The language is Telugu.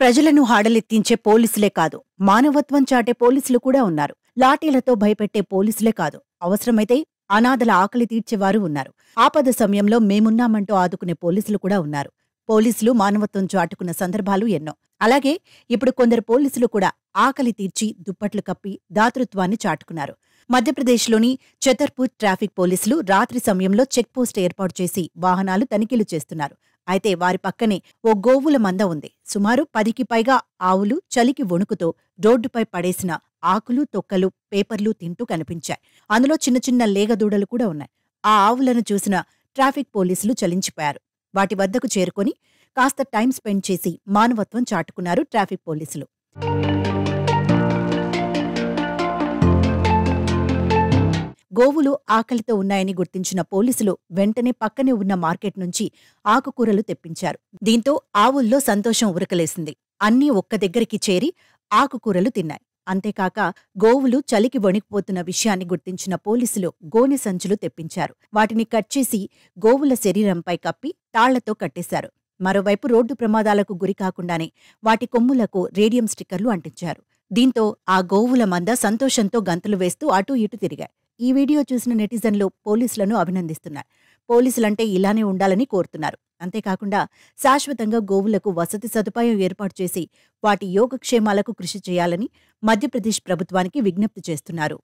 ప్రజలను హాడలెత్తించే పోలీసులే కాదు మానవత్వం చాటే పోలీసులు కూడా ఉన్నారు లాఠీలతో భయపెట్టే పోలీసులే కాదు అవసరమైతే అనాథల ఆకలి తీర్చేవారు ఉన్నారు ఆపద సమయంలో మేమున్నామంటూ ఆదుకునే పోలీసులు కూడా ఉన్నారు పోలీసులు మానవత్వం చాటుకున్న సందర్భాలు ఎన్నో అలాగే ఇప్పుడు కొందరు పోలీసులు కూడా ఆకలి తీర్చి దుప్పట్లు కప్పి దాతృత్వాన్ని చాటుకున్నారు మధ్యప్రదేశ్లోని చతర్పూర్ ట్రాఫిక్ పోలీసులు రాత్రి సమయంలో చెక్పోస్ట్ ఏర్పాటు చేసి వాహనాలు తనిఖీలు చేస్తున్నారు అయితే వారి పక్కనే ఓ గోవుల మంద ఉంది సుమారు పదికి పైగా ఆవులు చలికి వణుకుతో రోడ్డుపై పడేసిన ఆకులు తొక్కలు పేపర్లు తింటూ కనిపించాయి అందులో చిన్న చిన్న లేగదూడలు కూడా ఉన్నాయి ఆ ఆవులను చూసిన ట్రాఫిక్ పోలీసులు చలించిపోయారు వాటి వద్దకు చేరుకొని కాస్త టైం స్పెండ్ చేసి మానవత్వం చాటుకున్నారు ట్రాఫిక్ పోలీసులు గోవులు ఆకలితో ఉన్నాయని గుర్తించిన పోలీసులు వెంటనే పక్కనే ఉన్న మార్కెట్ నుంచి ఆకుకూరలు తెప్పించారు దీంతో ఆవుల్లో సంతోషం ఉరకలేసింది అన్నీ ఒక్క దగ్గరికి చేరి ఆకుకూరలు తిన్నాయి అంతేకాక గోవులు చలికి వణికిపోతున్న విషయాన్ని గుర్తించిన పోలీసులు గోనె సంచులు తెప్పించారు వాటిని కట్ చేసి గోవుల శరీరంపై కప్పి తాళ్లతో కట్టేశారు మరోవైపు రోడ్డు ప్రమాదాలకు గురికాకుండానే వాటి కొమ్ములకు రేడియం స్టిక్కర్లు అంటించారు దీంతో ఆ గోవుల మంద సంతోషంతో గంతులు వేస్తూ అటూ ఇటు తిరిగాయి ఈ వీడియో చూసిన నెటిజన్లు పోలీసులను అభినందిస్తున్నారు పోలీసులంటే ఇలానే ఉండాలని కోరుతున్నారు అంతేకాకుండా శాశ్వతంగా గోవులకు వసతి సదుపాయం ఏర్పాటు చేసి వాటి యోగక్షేమాలకు కృషి చేయాలని మధ్యప్రదేశ్ ప్రభుత్వానికి విజ్ఞప్తి చేస్తున్నారు